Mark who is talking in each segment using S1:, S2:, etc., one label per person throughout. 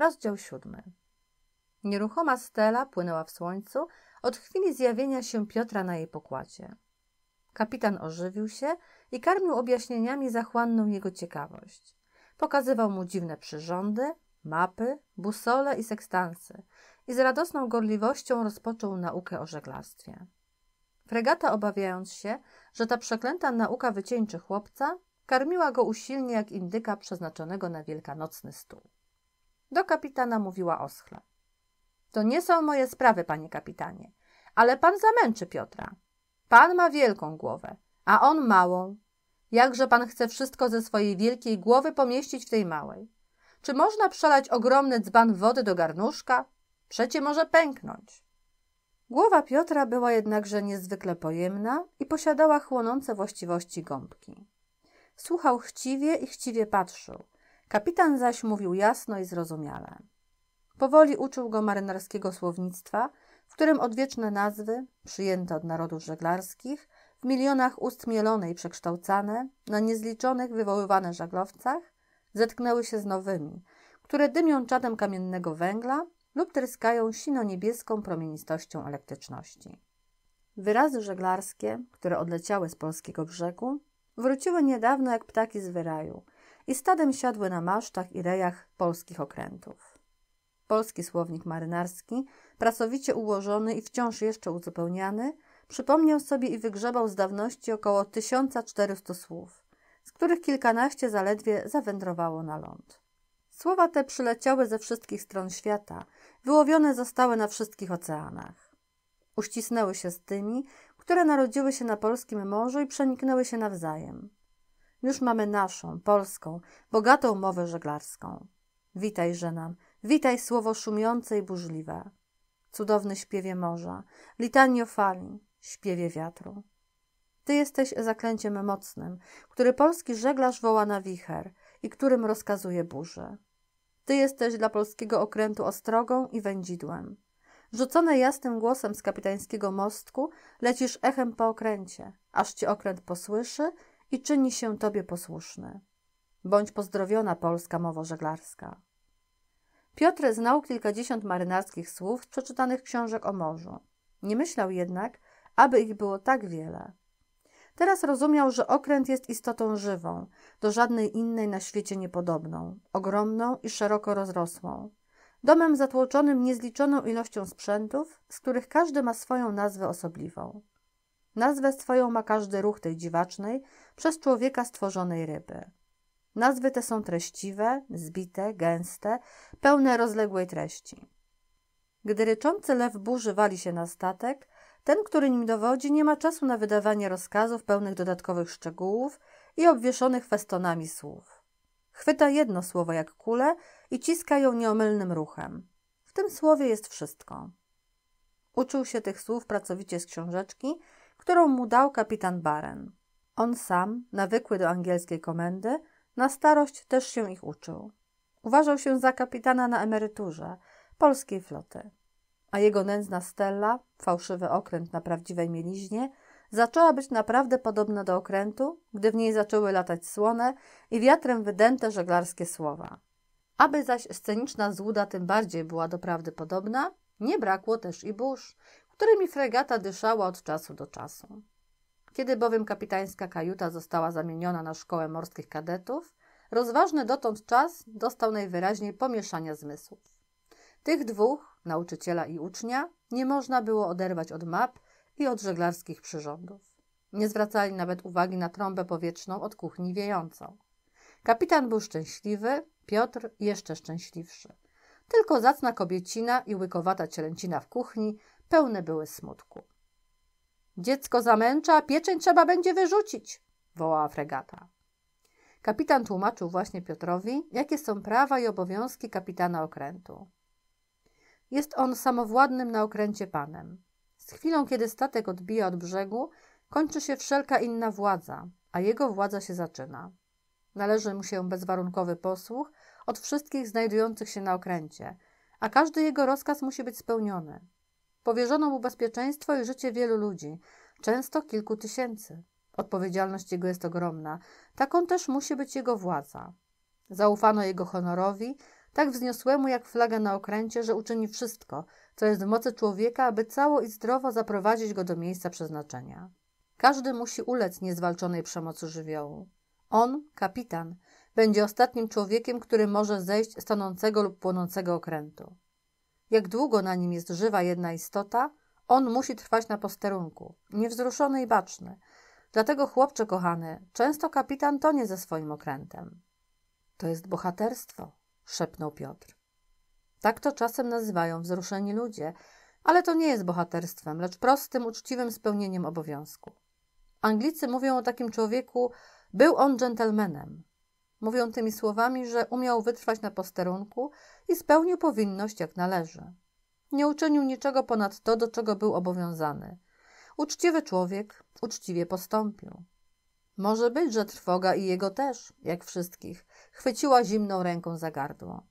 S1: Rozdział siódmy. Nieruchoma stela płynęła w słońcu od chwili zjawienia się Piotra na jej pokładzie. Kapitan ożywił się i karmił objaśnieniami zachłanną jego ciekawość. Pokazywał mu dziwne przyrządy, mapy, busole i sekstansy i z radosną gorliwością rozpoczął naukę o żeglarstwie. Fregata, obawiając się, że ta przeklęta nauka wycieńczy chłopca, karmiła go usilnie jak indyka przeznaczonego na wielkanocny stół. Do kapitana mówiła oschle. To nie są moje sprawy, panie kapitanie, ale pan zamęczy Piotra. Pan ma wielką głowę, a on małą. Jakże pan chce wszystko ze swojej wielkiej głowy pomieścić w tej małej? Czy można przelać ogromny dzban wody do garnuszka? Przecie może pęknąć. Głowa Piotra była jednakże niezwykle pojemna i posiadała chłonące właściwości gąbki. Słuchał chciwie i chciwie patrzył. Kapitan zaś mówił jasno i zrozumiale. Powoli uczył go marynarskiego słownictwa, w którym odwieczne nazwy, przyjęte od narodów żeglarskich, w milionach ust mielone i przekształcane, na niezliczonych wywoływane żaglowcach, zetknęły się z nowymi, które dymią czadem kamiennego węgla lub tryskają sino-niebieską promienistością elektryczności. Wyrazy żeglarskie, które odleciały z polskiego brzegu, wróciły niedawno jak ptaki z wyraju – i stadem siadły na masztach i rejach polskich okrętów. Polski słownik marynarski, pracowicie ułożony i wciąż jeszcze uzupełniany, przypomniał sobie i wygrzebał z dawności około 1400 słów, z których kilkanaście zaledwie zawędrowało na ląd. Słowa te przyleciały ze wszystkich stron świata, wyłowione zostały na wszystkich oceanach. Uścisnęły się z tymi, które narodziły się na polskim morzu i przeniknęły się nawzajem. Już mamy naszą, polską, bogatą mowę żeglarską. Witaj, żenam, witaj słowo szumiące i burzliwe. Cudowny śpiewie morza, litanio fali, śpiewie wiatru. Ty jesteś zaklęciem mocnym, który polski żeglarz woła na wicher i którym rozkazuje burzę. Ty jesteś dla polskiego okrętu ostrogą i wędzidłem. Rzucone jasnym głosem z kapitańskiego mostku lecisz echem po okręcie, aż ci okręt posłyszy i czyni się Tobie posłuszny. Bądź pozdrowiona polska mowo żeglarska. Piotr znał kilkadziesiąt marynarskich słów z przeczytanych książek o morzu. Nie myślał jednak, aby ich było tak wiele. Teraz rozumiał, że okręt jest istotą żywą, do żadnej innej na świecie niepodobną, ogromną i szeroko rozrosłą. Domem zatłoczonym niezliczoną ilością sprzętów, z których każdy ma swoją nazwę osobliwą. Nazwę swoją ma każdy ruch tej dziwacznej, przez człowieka stworzonej ryby. Nazwy te są treściwe, zbite, gęste, pełne rozległej treści. Gdy ryczący lew burzy wali się na statek, ten, który nim dowodzi, nie ma czasu na wydawanie rozkazów pełnych dodatkowych szczegółów i obwieszonych festonami słów. Chwyta jedno słowo jak kulę i ciska ją nieomylnym ruchem. W tym słowie jest wszystko. Uczył się tych słów pracowicie z książeczki – którą mu dał kapitan Baren. On sam, nawykły do angielskiej komendy, na starość też się ich uczył. Uważał się za kapitana na emeryturze polskiej floty. A jego nędzna stella, fałszywy okręt na prawdziwej mieliźnie, zaczęła być naprawdę podobna do okrętu, gdy w niej zaczęły latać słone i wiatrem wydęte żeglarskie słowa. Aby zaś sceniczna złuda tym bardziej była prawdy podobna, nie brakło też i burz, którymi fregata dyszała od czasu do czasu. Kiedy bowiem kapitańska kajuta została zamieniona na szkołę morskich kadetów, rozważny dotąd czas dostał najwyraźniej pomieszania zmysłów. Tych dwóch, nauczyciela i ucznia, nie można było oderwać od map i od żeglarskich przyrządów. Nie zwracali nawet uwagi na trąbę powietrzną od kuchni wiejącą. Kapitan był szczęśliwy, Piotr jeszcze szczęśliwszy. Tylko zacna kobiecina i łykowata cielęcina w kuchni pełne były smutku. Dziecko zamęcza, a pieczeń trzeba będzie wyrzucić, wołała fregata. Kapitan tłumaczył właśnie Piotrowi, jakie są prawa i obowiązki kapitana okrętu. Jest on samowładnym na okręcie panem. Z chwilą, kiedy statek odbija od brzegu, kończy się wszelka inna władza, a jego władza się zaczyna. Należy mu się bezwarunkowy posłuch od wszystkich znajdujących się na okręcie, a każdy jego rozkaz musi być spełniony. Powierzono mu bezpieczeństwo i życie wielu ludzi, często kilku tysięcy. Odpowiedzialność jego jest ogromna, taką też musi być jego władza. Zaufano jego honorowi, tak wzniosłemu jak flaga na okręcie, że uczyni wszystko, co jest w mocy człowieka, aby cało i zdrowo zaprowadzić go do miejsca przeznaczenia. Każdy musi ulec niezwalczonej przemocy żywiołu. On, kapitan, będzie ostatnim człowiekiem, który może zejść z tonącego lub płonącego okrętu. Jak długo na nim jest żywa jedna istota, on musi trwać na posterunku, niewzruszony i baczny. Dlatego, chłopcze kochany, często kapitan tonie ze swoim okrętem. To jest bohaterstwo, szepnął Piotr. Tak to czasem nazywają wzruszeni ludzie, ale to nie jest bohaterstwem, lecz prostym, uczciwym spełnieniem obowiązku. Anglicy mówią o takim człowieku, był on dżentelmenem. Mówią tymi słowami, że umiał wytrwać na posterunku i spełnił powinność jak należy. Nie uczynił niczego ponad to, do czego był obowiązany. Uczciwy człowiek uczciwie postąpił. Może być, że trwoga i jego też, jak wszystkich, chwyciła zimną ręką za gardło.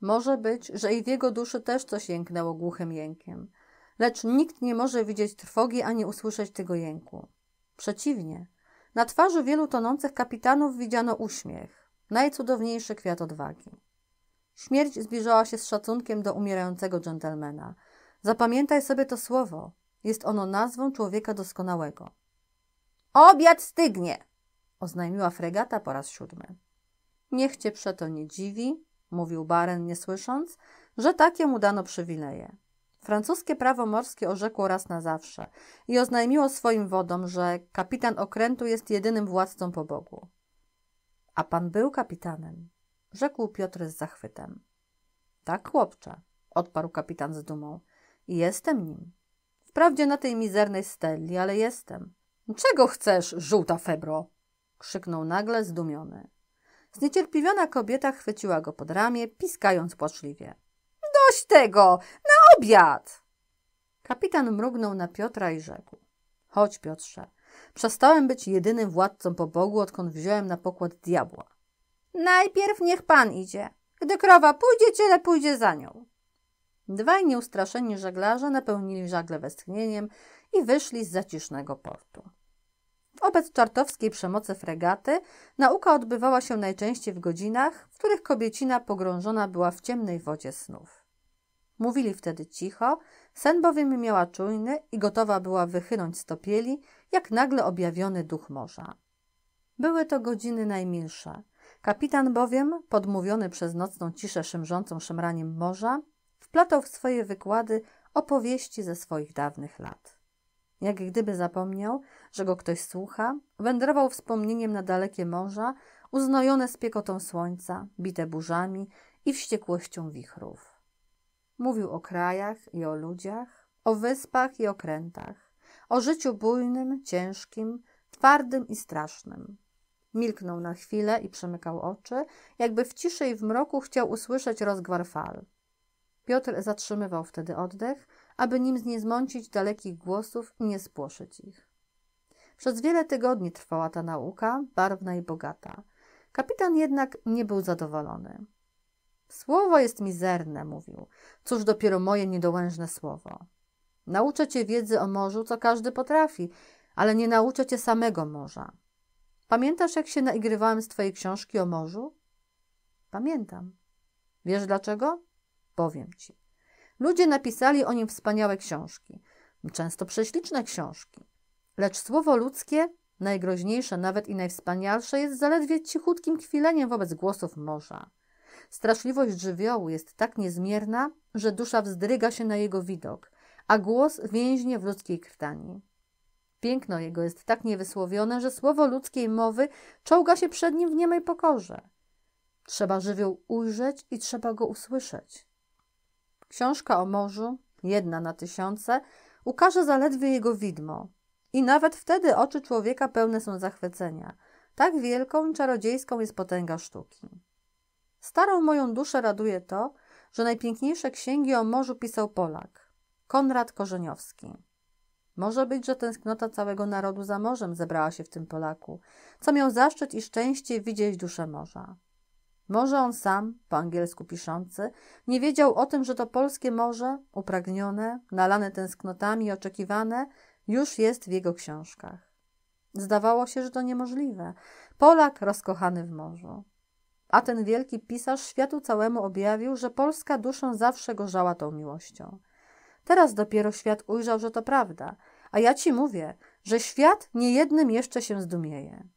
S1: Może być, że i w jego duszy też coś jęknęło głuchym jękiem, lecz nikt nie może widzieć trwogi ani usłyszeć tego jęku. Przeciwnie, na twarzy wielu tonących kapitanów widziano uśmiech, najcudowniejszy kwiat odwagi. Śmierć zbliżała się z szacunkiem do umierającego dżentelmena. Zapamiętaj sobie to słowo. Jest ono nazwą człowieka doskonałego. Obiad stygnie! oznajmiła fregata po raz siódmy. Niech cię przeto nie dziwi, mówił Baren, nie słysząc, że takie mu dano przywileje. Francuskie prawo morskie orzekło raz na zawsze i oznajmiło swoim wodom, że kapitan okrętu jest jedynym władcą po Bogu. A pan był kapitanem, rzekł Piotr z zachwytem. Tak, chłopcze, odparł kapitan z dumą. Jestem nim. Wprawdzie na tej mizernej steli, ale jestem. Czego chcesz, żółta febro? krzyknął nagle zdumiony. Zniecierpliwiona kobieta chwyciła go pod ramię, piskając płaczliwie. Dość tego! obiad! Kapitan mrugnął na Piotra i rzekł. Chodź, Piotrze. Przestałem być jedynym władcą po Bogu, odkąd wziąłem na pokład diabła. Najpierw niech pan idzie. Gdy krowa pójdzie, ciele pójdzie za nią. Dwaj nieustraszeni żeglarze napełnili żagle westchnieniem i wyszli z zacisznego portu. Wobec czartowskiej przemocy fregaty nauka odbywała się najczęściej w godzinach, w których kobiecina pogrążona była w ciemnej wodzie snów. Mówili wtedy cicho, sen bowiem miała czujny i gotowa była wychynąć z topieli, jak nagle objawiony duch morza. Były to godziny najmilsze. Kapitan bowiem, podmówiony przez nocną ciszę szymrzącą szemraniem morza, wplatał w swoje wykłady opowieści ze swoich dawnych lat. Jak gdyby zapomniał, że go ktoś słucha, wędrował wspomnieniem na dalekie morza, uznojone spiekotą słońca, bite burzami i wściekłością wichrów. Mówił o krajach i o ludziach, o wyspach i okrętach, o życiu bujnym, ciężkim, twardym i strasznym. Milknął na chwilę i przemykał oczy, jakby w ciszy i w mroku chciał usłyszeć rozgwar fal. Piotr zatrzymywał wtedy oddech, aby nim nie zmącić dalekich głosów i nie spłoszyć ich. Przez wiele tygodni trwała ta nauka, barwna i bogata. Kapitan jednak nie był zadowolony. Słowo jest mizerne, mówił. Cóż dopiero moje niedołężne słowo. Nauczę cię wiedzy o morzu, co każdy potrafi, ale nie nauczę cię samego morza. Pamiętasz, jak się naigrywałem z twojej książki o morzu? Pamiętam. Wiesz dlaczego? Powiem ci. Ludzie napisali o nim wspaniałe książki, często prześliczne książki. Lecz słowo ludzkie, najgroźniejsze nawet i najwspanialsze, jest zaledwie cichutkim chwileniem wobec głosów morza. Straszliwość żywiołu jest tak niezmierna, że dusza wzdryga się na jego widok, a głos więźnie w ludzkiej krtani. Piękno jego jest tak niewysłowione, że słowo ludzkiej mowy czołga się przed nim w niemej pokorze. Trzeba żywioł ujrzeć i trzeba go usłyszeć. Książka o morzu, jedna na tysiące, ukaże zaledwie jego widmo. I nawet wtedy oczy człowieka pełne są zachwycenia. Tak wielką i czarodziejską jest potęga sztuki. Starą moją duszę raduje to, że najpiękniejsze księgi o morzu pisał Polak, Konrad Korzeniowski. Może być, że tęsknota całego narodu za morzem zebrała się w tym Polaku, co miał zaszczyt i szczęście widzieć duszę morza. Może on sam, po angielsku piszący, nie wiedział o tym, że to polskie morze, upragnione, nalane tęsknotami i oczekiwane, już jest w jego książkach. Zdawało się, że to niemożliwe. Polak rozkochany w morzu. A ten wielki pisarz światu całemu objawił, że polska duszą zawsze gorzała tą miłością. Teraz dopiero świat ujrzał, że to prawda, a ja ci mówię, że świat niejednym jeszcze się zdumieje.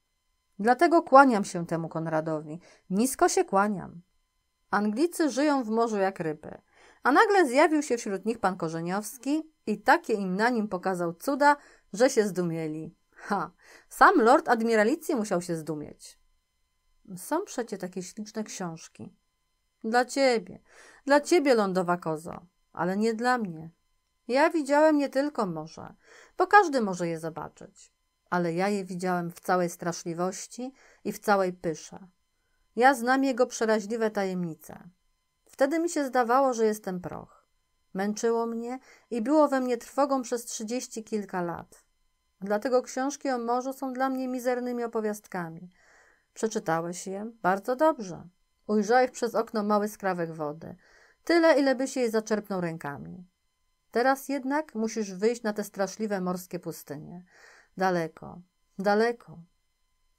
S1: Dlatego kłaniam się temu Konradowi, nisko się kłaniam. Anglicy żyją w morzu jak ryby, a nagle zjawił się wśród nich pan Korzeniowski i takie im na nim pokazał cuda, że się zdumieli. Ha, sam lord admiralicji musiał się zdumieć. Są przecie takie śliczne książki. Dla ciebie, dla ciebie, lądowa kozo, ale nie dla mnie. Ja widziałem nie tylko morze, bo każdy może je zobaczyć, ale ja je widziałem w całej straszliwości i w całej pysze. Ja znam jego przeraźliwe tajemnice. Wtedy mi się zdawało, że jestem proch. Męczyło mnie i było we mnie trwogą przez trzydzieści kilka lat. Dlatego książki o morzu są dla mnie mizernymi opowiastkami – Przeczytałeś je? Bardzo dobrze. Ujrzałeś przez okno mały skrawek wody. Tyle, ile byś jej zaczerpnął rękami. Teraz jednak musisz wyjść na te straszliwe morskie pustynie. Daleko, daleko.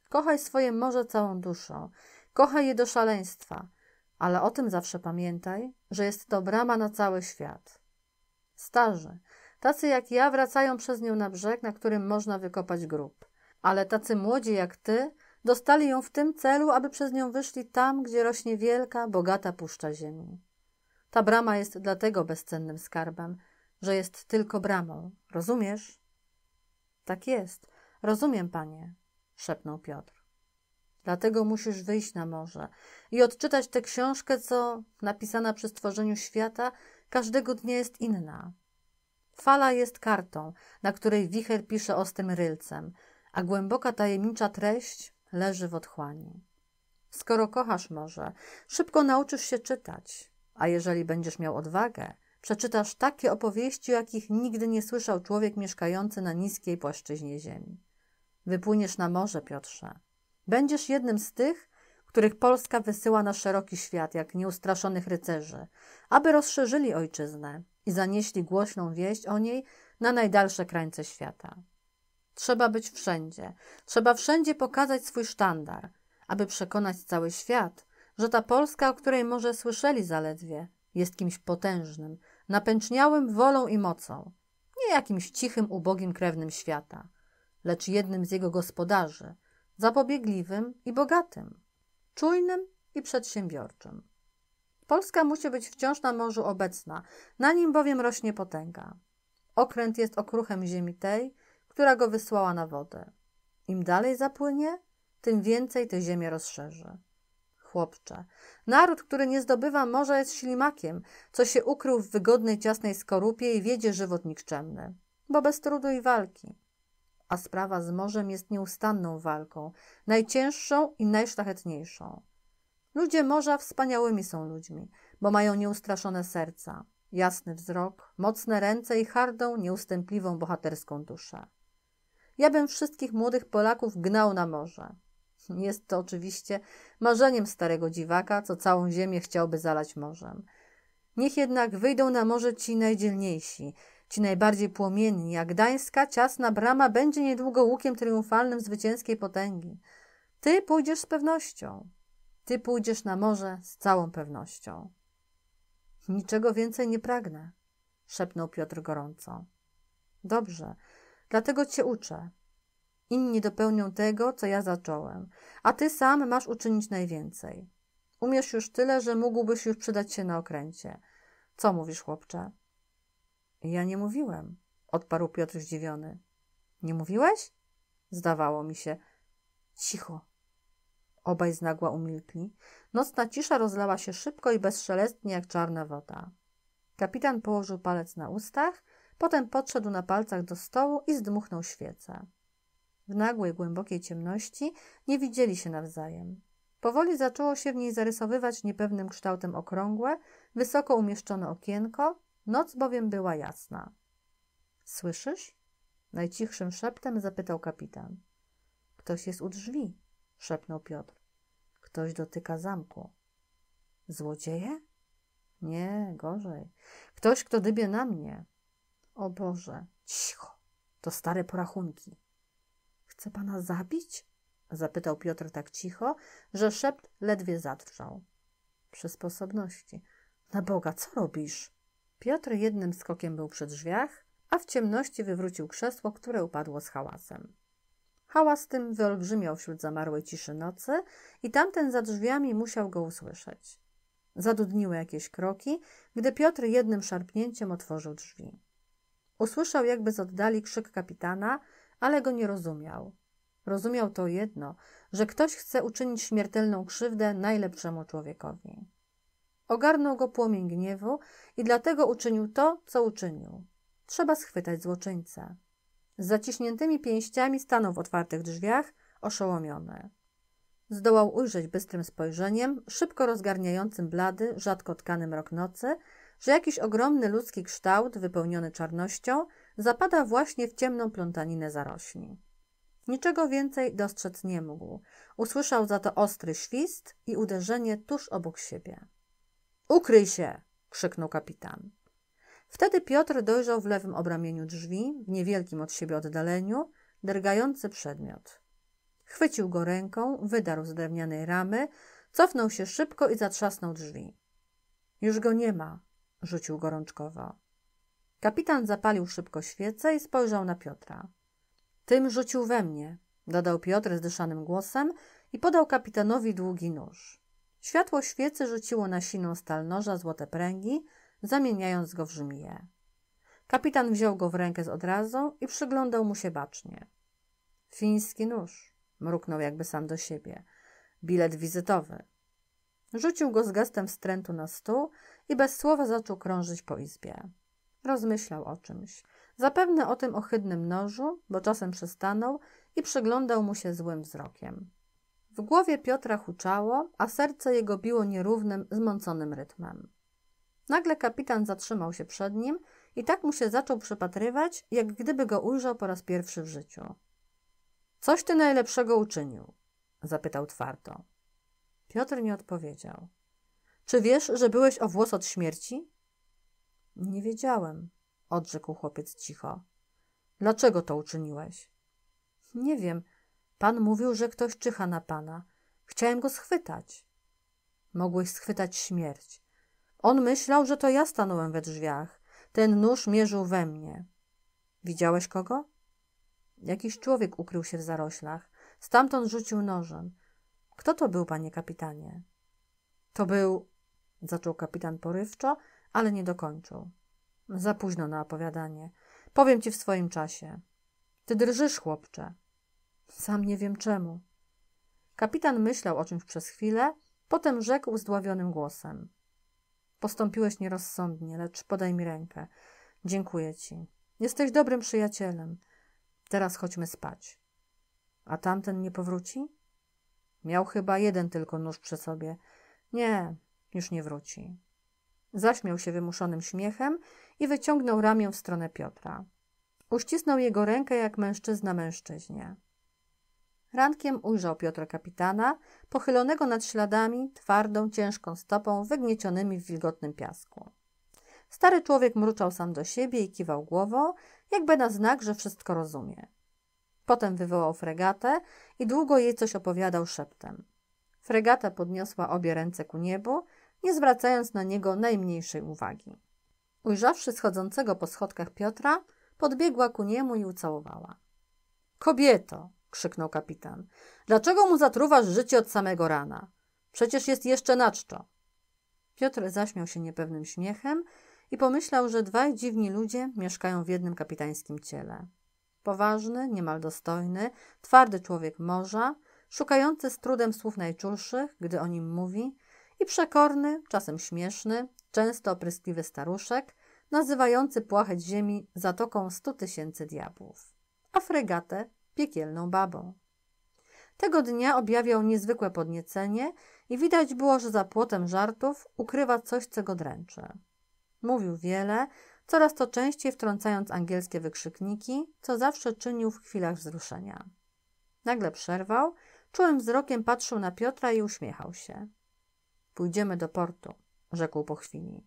S1: Kochaj swoje morze całą duszą. Kochaj je do szaleństwa. Ale o tym zawsze pamiętaj, że jest to brama na cały świat. Starzy, tacy jak ja, wracają przez nią na brzeg, na którym można wykopać grób. Ale tacy młodzi jak ty Dostali ją w tym celu, aby przez nią wyszli tam, gdzie rośnie wielka, bogata puszcza ziemi. Ta brama jest dlatego bezcennym skarbem, że jest tylko bramą. Rozumiesz? Tak jest. Rozumiem, panie, szepnął Piotr. Dlatego musisz wyjść na morze i odczytać tę książkę, co napisana przy stworzeniu świata każdego dnia jest inna. Fala jest kartą, na której wicher pisze ostrym rylcem, a głęboka tajemnicza treść leży w otchłani. Skoro kochasz morze, szybko nauczysz się czytać, a jeżeli będziesz miał odwagę, przeczytasz takie opowieści, o jakich nigdy nie słyszał człowiek mieszkający na niskiej płaszczyźnie ziemi. Wypłyniesz na morze, Piotrze. Będziesz jednym z tych, których Polska wysyła na szeroki świat, jak nieustraszonych rycerzy, aby rozszerzyli ojczyznę i zanieśli głośną wieść o niej na najdalsze krańce świata. Trzeba być wszędzie. Trzeba wszędzie pokazać swój sztandar, aby przekonać cały świat, że ta Polska, o której może słyszeli zaledwie, jest kimś potężnym, napęczniałym wolą i mocą, nie jakimś cichym, ubogim krewnym świata, lecz jednym z jego gospodarzy, zapobiegliwym i bogatym, czujnym i przedsiębiorczym. Polska musi być wciąż na morzu obecna, na nim bowiem rośnie potęga. Okręt jest okruchem ziemi tej, która go wysłała na wodę. Im dalej zapłynie, tym więcej tę ziemię rozszerzy. Chłopcze, naród, który nie zdobywa morza, jest ślimakiem, co się ukrył w wygodnej, ciasnej skorupie i wiedzie żywot nikczemny, bo bez trudu i walki. A sprawa z morzem jest nieustanną walką, najcięższą i najszlachetniejszą. Ludzie morza wspaniałymi są ludźmi, bo mają nieustraszone serca, jasny wzrok, mocne ręce i hardą, nieustępliwą, bohaterską duszę. Ja bym wszystkich młodych Polaków gnał na morze. Jest to oczywiście marzeniem starego dziwaka, co całą ziemię chciałby zalać morzem. Niech jednak wyjdą na morze ci najdzielniejsi, ci najbardziej płomienni, a gdańska ciasna brama będzie niedługo łukiem triumfalnym zwycięskiej potęgi. Ty pójdziesz z pewnością. Ty pójdziesz na morze z całą pewnością. Niczego więcej nie pragnę, szepnął Piotr gorąco. Dobrze, Dlatego cię uczę. Inni dopełnią tego, co ja zacząłem, a ty sam masz uczynić najwięcej. Umiesz już tyle, że mógłbyś już przydać się na okręcie. Co mówisz, chłopcze? Ja nie mówiłem, odparł Piotr zdziwiony. Nie mówiłeś? Zdawało mi się. Cicho. Obaj z nagła umilkli. Nocna cisza rozlała się szybko i bezszelestnie jak czarna woda. Kapitan położył palec na ustach – Potem podszedł na palcach do stołu i zdmuchnął świecę. W nagłej, głębokiej ciemności nie widzieli się nawzajem. Powoli zaczęło się w niej zarysowywać niepewnym kształtem okrągłe, wysoko umieszczone okienko, noc bowiem była jasna. Słyszysz? Najcichszym szeptem zapytał kapitan. Ktoś jest u drzwi, szepnął Piotr. Ktoś dotyka zamku. Złodzieje? Nie, gorzej. Ktoś, kto dybie na mnie. O Boże, cicho, to stare porachunki. Chce pana zabić? Zapytał Piotr tak cicho, że szept ledwie zatrzał. Przy sposobności. Na Boga, co robisz? Piotr jednym skokiem był przy drzwiach, a w ciemności wywrócił krzesło, które upadło z hałasem. Hałas tym wyolbrzymiał wśród zamarłej ciszy nocy i tamten za drzwiami musiał go usłyszeć. Zadudniły jakieś kroki, gdy Piotr jednym szarpnięciem otworzył drzwi. Usłyszał jakby z oddali krzyk kapitana, ale go nie rozumiał. Rozumiał to jedno, że ktoś chce uczynić śmiertelną krzywdę najlepszemu człowiekowi. Ogarnął go płomień gniewu i dlatego uczynił to, co uczynił. Trzeba schwytać złoczyńcę. Z zaciśniętymi pięściami stanął w otwartych drzwiach, oszołomiony. Zdołał ujrzeć bystrym spojrzeniem, szybko rozgarniającym blady, rzadko tkany mrok nocy, że jakiś ogromny ludzki kształt wypełniony czarnością zapada właśnie w ciemną plątaninę zarośli. Niczego więcej dostrzec nie mógł. Usłyszał za to ostry świst i uderzenie tuż obok siebie. Ukryj się! krzyknął kapitan. Wtedy Piotr dojrzał w lewym obramieniu drzwi, w niewielkim od siebie oddaleniu, drgający przedmiot. Chwycił go ręką, wydarł z drewnianej ramy, cofnął się szybko i zatrzasnął drzwi. Już go nie ma, rzucił gorączkowo. Kapitan zapalił szybko świecę i spojrzał na Piotra. Tym rzucił we mnie, dodał Piotr zdyszanym głosem i podał kapitanowi długi nóż. Światło świecy rzuciło na siną stal noża złote pręgi, zamieniając go w żmiję. Kapitan wziął go w rękę z odrazą i przyglądał mu się bacznie. Fiński nóż, mruknął jakby sam do siebie. Bilet wizytowy. Rzucił go z gestem wstrętu na stół i bez słowa zaczął krążyć po izbie. Rozmyślał o czymś. Zapewne o tym ohydnym nożu, bo czasem przystanął i przyglądał mu się złym wzrokiem. W głowie Piotra huczało, a serce jego biło nierównym, zmąconym rytmem. Nagle kapitan zatrzymał się przed nim i tak mu się zaczął przypatrywać, jak gdyby go ujrzał po raz pierwszy w życiu. Coś ty najlepszego uczynił? zapytał twardo. Piotr nie odpowiedział. Czy wiesz, że byłeś o włos od śmierci? Nie wiedziałem, odrzekł chłopiec cicho. Dlaczego to uczyniłeś? Nie wiem. Pan mówił, że ktoś czyha na pana. Chciałem go schwytać. Mogłeś schwytać śmierć. On myślał, że to ja stanąłem we drzwiach. Ten nóż mierzył we mnie. Widziałeś kogo? Jakiś człowiek ukrył się w zaroślach. Stamtąd rzucił nożem. Kto to był, panie kapitanie? To był zaczął kapitan porywczo, ale nie dokończył. Za późno na opowiadanie. Powiem ci w swoim czasie. Ty drżysz, chłopcze. Sam nie wiem czemu. Kapitan myślał o czymś przez chwilę, potem rzekł zdławionym głosem. Postąpiłeś nierozsądnie, lecz podaj mi rękę. Dziękuję ci. Jesteś dobrym przyjacielem. Teraz chodźmy spać. A tamten nie powróci? Miał chyba jeden tylko nóż przy sobie. Nie, już nie wróci. Zaśmiał się wymuszonym śmiechem i wyciągnął ramię w stronę Piotra. Uścisnął jego rękę jak mężczyzna mężczyźnie. Rankiem ujrzał Piotra kapitana, pochylonego nad śladami, twardą, ciężką stopą, wygniecionymi w wilgotnym piasku. Stary człowiek mruczał sam do siebie i kiwał głową, jakby na znak, że wszystko rozumie. Potem wywołał fregatę i długo jej coś opowiadał szeptem. Fregata podniosła obie ręce ku niebu nie zwracając na niego najmniejszej uwagi. Ujrzawszy schodzącego po schodkach Piotra, podbiegła ku niemu i ucałowała. Kobieto, krzyknął kapitan, dlaczego mu zatruwasz życie od samego rana? Przecież jest jeszcze na czczo. Piotr zaśmiał się niepewnym śmiechem i pomyślał, że dwaj dziwni ludzie mieszkają w jednym kapitańskim ciele. Poważny, niemal dostojny, twardy człowiek morza, szukający z trudem słów najczulszych, gdy o nim mówi, i przekorny, czasem śmieszny, często opryskliwy staruszek, nazywający płacheć ziemi zatoką stu tysięcy diabłów, a fregatę piekielną babą. Tego dnia objawiał niezwykłe podniecenie i widać było, że za płotem żartów ukrywa coś, co go dręczy. Mówił wiele, coraz to częściej wtrącając angielskie wykrzykniki, co zawsze czynił w chwilach wzruszenia. Nagle przerwał, czułym wzrokiem patrzył na Piotra i uśmiechał się. Pójdziemy do portu, rzekł po chwili.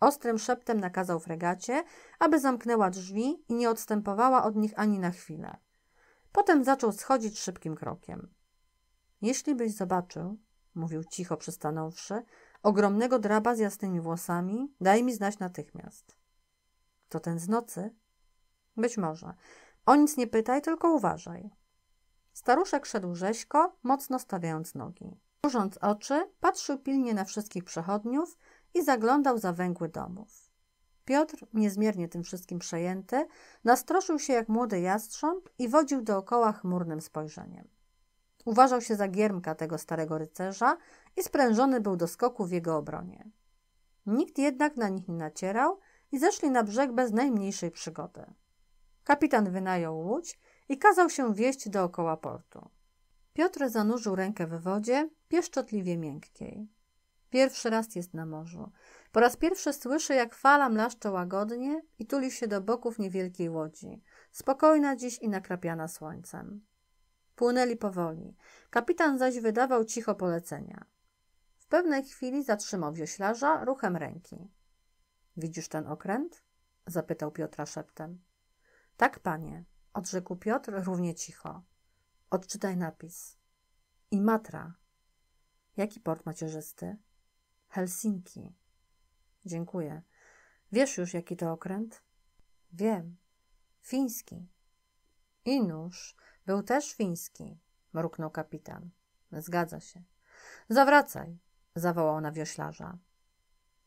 S1: Ostrym szeptem nakazał fregacie, aby zamknęła drzwi i nie odstępowała od nich ani na chwilę. Potem zaczął schodzić szybkim krokiem. Jeśli byś zobaczył, mówił cicho przystanąwszy, ogromnego draba z jasnymi włosami, daj mi znać natychmiast. To ten z nocy? Być może. O nic nie pytaj, tylko uważaj. Staruszek szedł rzeźko, mocno stawiając nogi. Mrużąc oczy, patrzył pilnie na wszystkich przechodniów i zaglądał za węgły domów. Piotr, niezmiernie tym wszystkim przejęty, nastroszył się jak młody jastrząb i wodził dookoła chmurnym spojrzeniem. Uważał się za giermka tego starego rycerza i sprężony był do skoku w jego obronie. Nikt jednak na nich nie nacierał i zeszli na brzeg bez najmniejszej przygody. Kapitan wynajął łódź i kazał się wieść dookoła portu. Piotr zanurzył rękę w wodzie, pieszczotliwie miękkiej. Pierwszy raz jest na morzu. Po raz pierwszy słyszy, jak fala mlaszcze łagodnie i tuli się do boków niewielkiej łodzi, spokojna dziś i nakrapiana słońcem. Płynęli powoli. Kapitan zaś wydawał cicho polecenia. W pewnej chwili zatrzymał wioślarza ruchem ręki. Widzisz ten okręt? zapytał Piotra szeptem. Tak, panie, odrzekł Piotr równie cicho. Odczytaj napis. Imatra. Jaki port macierzysty? Helsinki. Dziękuję. Wiesz już, jaki to okręt? Wiem. Fiński. I nóż był też fiński, mruknął kapitan. Zgadza się. Zawracaj, zawołał na wioślarza.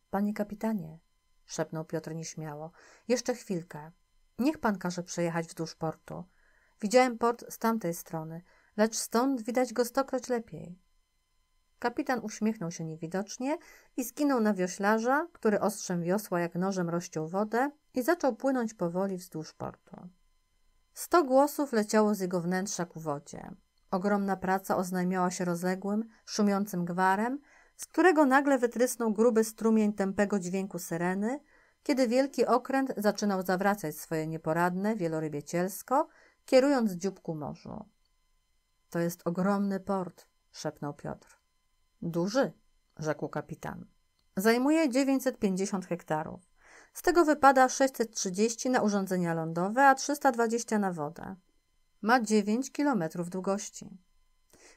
S1: Panie kapitanie, szepnął Piotr nieśmiało, jeszcze chwilkę. Niech pan każe przejechać wzdłuż portu. Widziałem port z tamtej strony, lecz stąd widać go stokroć lepiej. Kapitan uśmiechnął się niewidocznie i skinął na wioślarza, który ostrzem wiosła jak nożem rozciął wodę i zaczął płynąć powoli wzdłuż portu. Sto głosów leciało z jego wnętrza ku wodzie. Ogromna praca oznajmiała się rozległym, szumiącym gwarem, z którego nagle wytrysnął gruby strumień tępego dźwięku syreny, kiedy wielki okręt zaczynał zawracać swoje nieporadne wielorybie cielsko kierując dziób ku morzu. To jest ogromny port, szepnął Piotr. Duży, rzekł kapitan. Zajmuje 950 hektarów. Z tego wypada 630 na urządzenia lądowe, a 320 na wodę. Ma 9 kilometrów długości.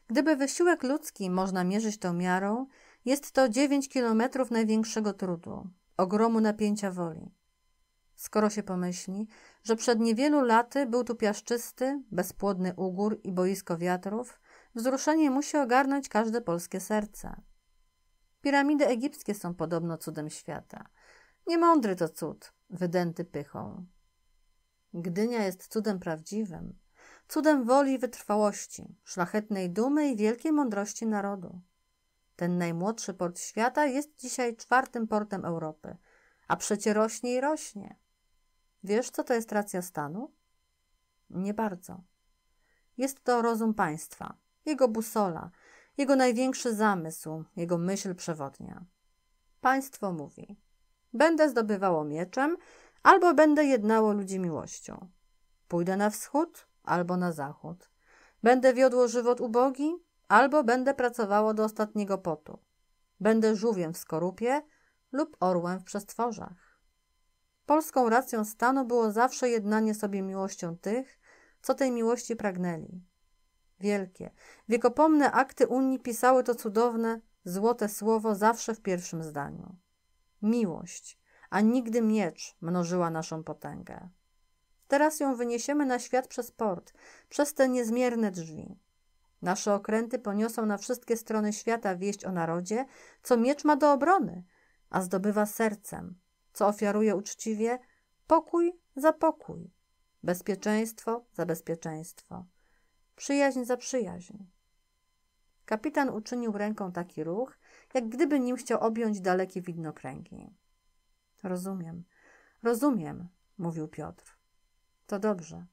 S1: Gdyby wysiłek ludzki można mierzyć tą miarą, jest to 9 kilometrów największego trudu, ogromu napięcia woli. Skoro się pomyśli, że przed niewielu laty był tu piaszczysty, bezpłodny ugór i boisko wiatrów, wzruszenie musi ogarnąć każde polskie serce. Piramidy egipskie są podobno cudem świata. Niemądry to cud, wydęty pychą. Gdynia jest cudem prawdziwym, cudem woli i wytrwałości, szlachetnej dumy i wielkiej mądrości narodu. Ten najmłodszy port świata jest dzisiaj czwartym portem Europy, a przecie rośnie i rośnie. Wiesz, co to jest racja stanu? Nie bardzo. Jest to rozum państwa, jego busola, jego największy zamysł, jego myśl przewodnia. Państwo mówi: Będę zdobywało mieczem, albo będę jednało ludzi miłością. Pójdę na wschód, albo na zachód. Będę wiodło żywot ubogi, albo będę pracowało do ostatniego potu. Będę żółwiem w skorupie lub orłem w przestworzach. Polską racją stanu było zawsze jednanie sobie miłością tych, co tej miłości pragnęli. Wielkie, wiekopomne akty Unii pisały to cudowne, złote słowo zawsze w pierwszym zdaniu. Miłość, a nigdy miecz mnożyła naszą potęgę. Teraz ją wyniesiemy na świat przez port, przez te niezmierne drzwi. Nasze okręty poniosą na wszystkie strony świata wieść o narodzie, co miecz ma do obrony, a zdobywa sercem, co ofiaruje uczciwie, pokój za pokój, bezpieczeństwo za bezpieczeństwo, przyjaźń za przyjaźń. Kapitan uczynił ręką taki ruch, jak gdyby nim chciał objąć dalekie widnokręgi. Rozumiem, rozumiem, mówił Piotr. To dobrze.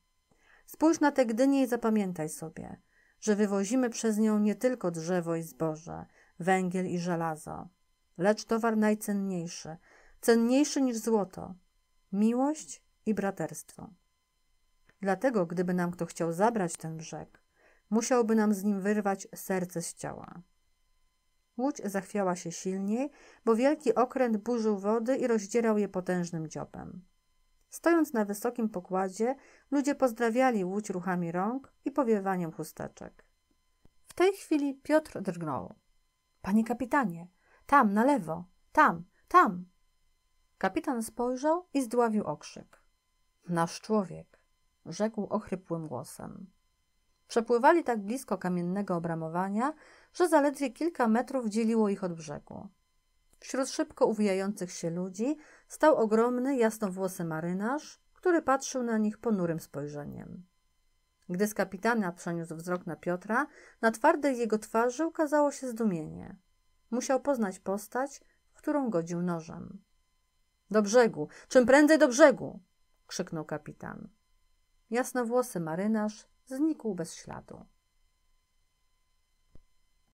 S1: Spójrz na tę Gdynię i zapamiętaj sobie, że wywozimy przez nią nie tylko drzewo i zboże, węgiel i żelazo, lecz towar najcenniejszy – cenniejszy niż złoto miłość i braterstwo. Dlatego, gdyby nam kto chciał zabrać ten brzeg, musiałby nam z nim wyrwać serce z ciała. Łódź zachwiała się silniej, bo wielki okręt burzył wody i rozdzierał je potężnym dziobem. Stojąc na wysokim pokładzie, ludzie pozdrawiali łódź ruchami rąk i powiewaniem chusteczek. W tej chwili Piotr drgnął. Panie kapitanie, tam, na lewo, tam, tam, Kapitan spojrzał i zdławił okrzyk. Nasz człowiek, rzekł ochrypłym głosem. Przepływali tak blisko kamiennego obramowania, że zaledwie kilka metrów dzieliło ich od brzegu. Wśród szybko uwijających się ludzi stał ogromny, jasnowłosy marynarz, który patrzył na nich ponurym spojrzeniem. Gdy z kapitana przeniósł wzrok na Piotra, na twardej jego twarzy ukazało się zdumienie. Musiał poznać postać, w którą godził nożem. Do brzegu! Czym prędzej do brzegu! krzyknął kapitan. Jasnowłosy marynarz znikł bez śladu.